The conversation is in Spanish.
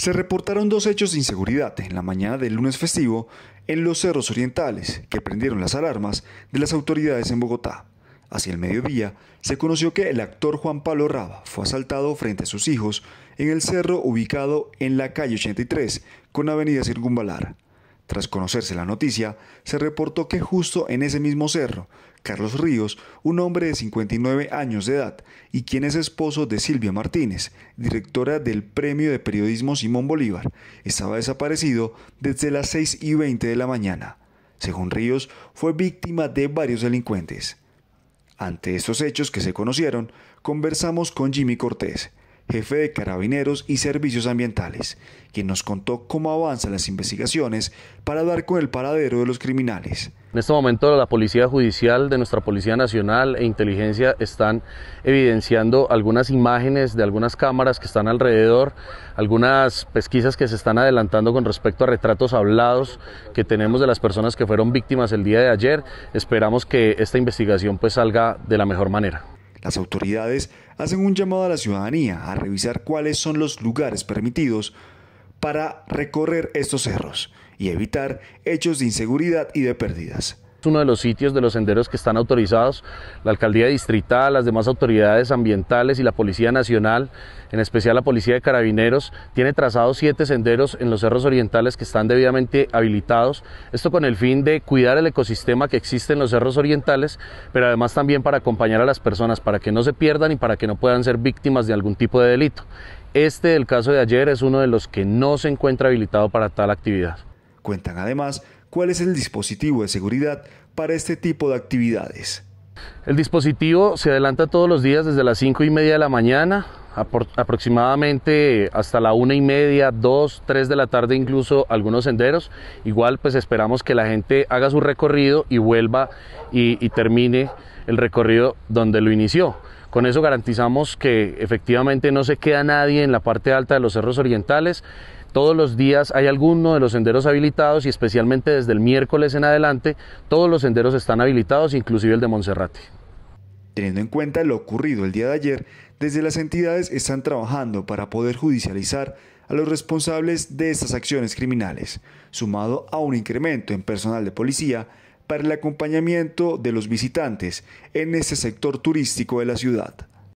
Se reportaron dos hechos de inseguridad en la mañana del lunes festivo en los cerros orientales que prendieron las alarmas de las autoridades en Bogotá. Hacia el mediodía se conoció que el actor Juan Pablo Raba fue asaltado frente a sus hijos en el cerro ubicado en la calle 83 con avenida Circunvalar. Tras conocerse la noticia, se reportó que justo en ese mismo cerro, Carlos Ríos, un hombre de 59 años de edad y quien es esposo de Silvia Martínez, directora del Premio de Periodismo Simón Bolívar, estaba desaparecido desde las 6 y 20 de la mañana. Según Ríos, fue víctima de varios delincuentes. Ante estos hechos que se conocieron, conversamos con Jimmy Cortés, jefe de Carabineros y Servicios Ambientales, quien nos contó cómo avanzan las investigaciones para dar con el paradero de los criminales. En este momento la Policía Judicial de nuestra Policía Nacional e Inteligencia están evidenciando algunas imágenes de algunas cámaras que están alrededor, algunas pesquisas que se están adelantando con respecto a retratos hablados que tenemos de las personas que fueron víctimas el día de ayer. Esperamos que esta investigación pues salga de la mejor manera las autoridades hacen un llamado a la ciudadanía a revisar cuáles son los lugares permitidos para recorrer estos cerros y evitar hechos de inseguridad y de pérdidas uno de los sitios de los senderos que están autorizados, la alcaldía distrital, las demás autoridades ambientales y la Policía Nacional, en especial la Policía de Carabineros, tiene trazados siete senderos en los cerros orientales que están debidamente habilitados. Esto con el fin de cuidar el ecosistema que existe en los cerros orientales, pero además también para acompañar a las personas, para que no se pierdan y para que no puedan ser víctimas de algún tipo de delito. Este, el caso de ayer, es uno de los que no se encuentra habilitado para tal actividad. Cuentan además ¿Cuál es el dispositivo de seguridad para este tipo de actividades? El dispositivo se adelanta todos los días desde las 5 y media de la mañana aproximadamente hasta la una y media, dos, tres de la tarde, incluso algunos senderos. Igual, pues esperamos que la gente haga su recorrido y vuelva y termine el recorrido donde lo inició. Con eso garantizamos que efectivamente no se queda nadie en la parte alta de los cerros orientales. Todos los días hay alguno de los senderos habilitados y especialmente desde el miércoles en adelante todos los senderos están habilitados, inclusive el de Monserrate. Teniendo en cuenta lo ocurrido el día de ayer, desde las entidades están trabajando para poder judicializar a los responsables de estas acciones criminales, sumado a un incremento en personal de policía para el acompañamiento de los visitantes en este sector turístico de la ciudad.